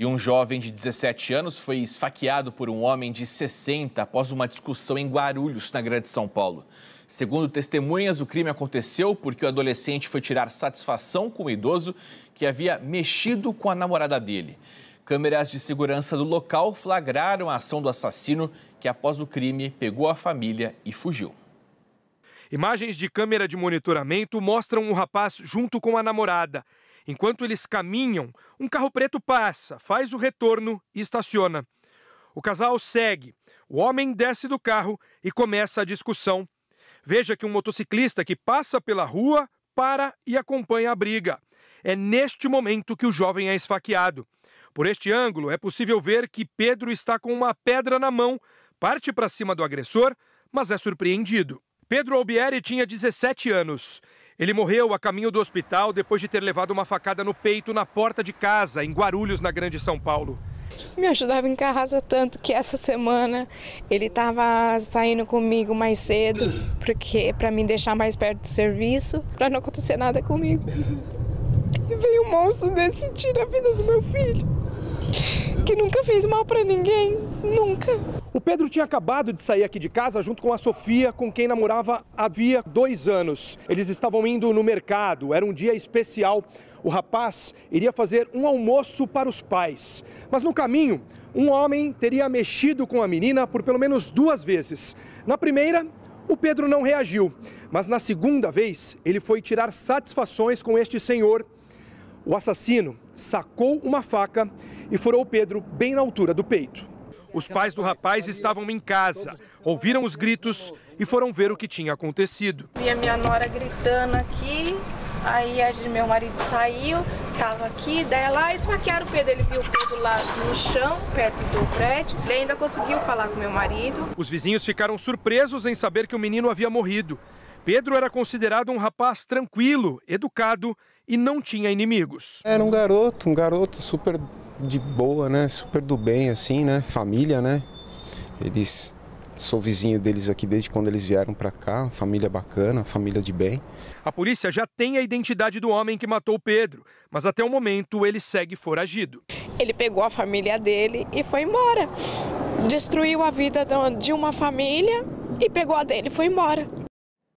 E um jovem de 17 anos foi esfaqueado por um homem de 60 após uma discussão em Guarulhos, na Grande São Paulo. Segundo testemunhas, o crime aconteceu porque o adolescente foi tirar satisfação com o idoso que havia mexido com a namorada dele. Câmeras de segurança do local flagraram a ação do assassino, que após o crime pegou a família e fugiu. Imagens de câmera de monitoramento mostram o um rapaz junto com a namorada. Enquanto eles caminham, um carro preto passa, faz o retorno e estaciona. O casal segue. O homem desce do carro e começa a discussão. Veja que um motociclista que passa pela rua para e acompanha a briga. É neste momento que o jovem é esfaqueado. Por este ângulo, é possível ver que Pedro está com uma pedra na mão, parte para cima do agressor, mas é surpreendido. Pedro Albieri tinha 17 anos. Ele morreu a caminho do hospital depois de ter levado uma facada no peito na porta de casa, em Guarulhos, na Grande São Paulo. Me ajudava em casa tanto que essa semana ele estava saindo comigo mais cedo, porque para me deixar mais perto do serviço, para não acontecer nada comigo. E veio um monstro desse e tira a vida do meu filho que nunca fez mal para ninguém, nunca. O Pedro tinha acabado de sair aqui de casa junto com a Sofia, com quem namorava havia dois anos. Eles estavam indo no mercado, era um dia especial. O rapaz iria fazer um almoço para os pais. Mas no caminho, um homem teria mexido com a menina por pelo menos duas vezes. Na primeira, o Pedro não reagiu, mas na segunda vez ele foi tirar satisfações com este senhor. O assassino sacou uma faca e furou Pedro bem na altura do peito. Os pais do rapaz estavam em casa, ouviram os gritos e foram ver o que tinha acontecido. Vi a minha nora gritando aqui, aí a, meu marido saiu, estava aqui, daí lá ah, esfaquearam o Pedro. Ele viu o Pedro lá no chão, perto do prédio. Ele ainda conseguiu falar com meu marido. Os vizinhos ficaram surpresos em saber que o menino havia morrido. Pedro era considerado um rapaz tranquilo, educado e não tinha inimigos. Era um garoto, um garoto super de boa, né? Super do bem, assim, né? Família, né? Eles. Sou vizinho deles aqui desde quando eles vieram para cá, família bacana, família de bem. A polícia já tem a identidade do homem que matou Pedro, mas até o momento ele segue foragido. Ele pegou a família dele e foi embora. Destruiu a vida de uma família e pegou a dele e foi embora.